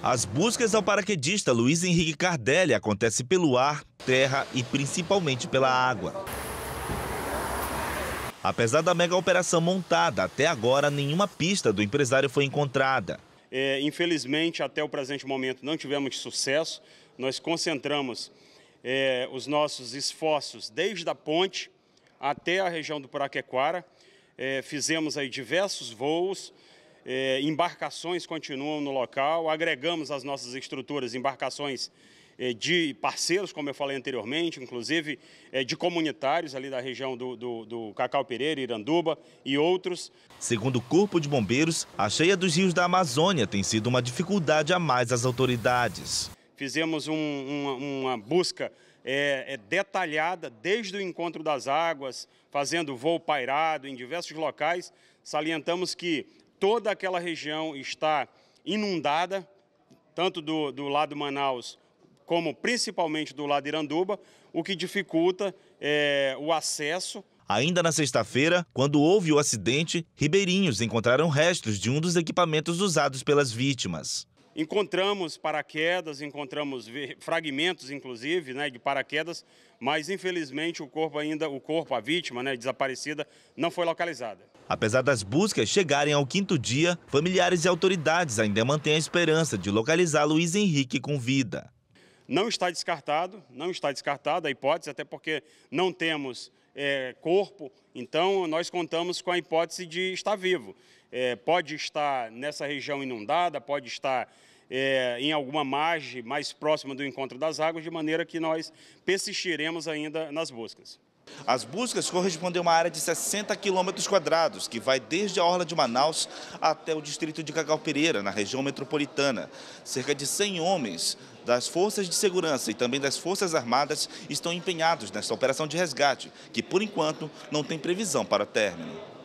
As buscas ao paraquedista Luiz Henrique Cardelli acontecem pelo ar, terra e principalmente pela água. Apesar da mega operação montada, até agora nenhuma pista do empresário foi encontrada. É, infelizmente, até o presente momento não tivemos sucesso. Nós concentramos é, os nossos esforços desde a ponte até a região do Paraquequara. É, fizemos aí diversos voos, eh, embarcações continuam no local, agregamos as nossas estruturas, embarcações eh, de parceiros, como eu falei anteriormente, inclusive eh, de comunitários ali da região do, do, do Cacau Pereira, Iranduba e outros. Segundo o Corpo de Bombeiros, a cheia dos rios da Amazônia tem sido uma dificuldade a mais às autoridades. Fizemos um, uma, uma busca é, é, detalhada desde o encontro das águas, fazendo voo pairado em diversos locais. Salientamos que toda aquela região está inundada, tanto do, do lado Manaus como principalmente do lado Iranduba, o que dificulta é, o acesso. Ainda na sexta-feira, quando houve o acidente, ribeirinhos encontraram restos de um dos equipamentos usados pelas vítimas. Encontramos paraquedas, encontramos fragmentos, inclusive, né, de paraquedas, mas infelizmente o corpo ainda, o corpo, a vítima, né, desaparecida, não foi localizada. Apesar das buscas chegarem ao quinto dia, familiares e autoridades ainda mantêm a esperança de localizar Luiz Henrique com vida. Não está descartado, não está descartada a hipótese, até porque não temos é, corpo, então nós contamos com a hipótese de estar vivo. É, pode estar nessa região inundada, pode estar é, em alguma margem mais próxima do encontro das águas, de maneira que nós persistiremos ainda nas buscas. As buscas correspondem a uma área de 60 quilômetros quadrados, que vai desde a Orla de Manaus até o distrito de Cacau Pereira, na região metropolitana. Cerca de 100 homens das forças de segurança e também das forças armadas estão empenhados nesta operação de resgate, que por enquanto não tem previsão para término.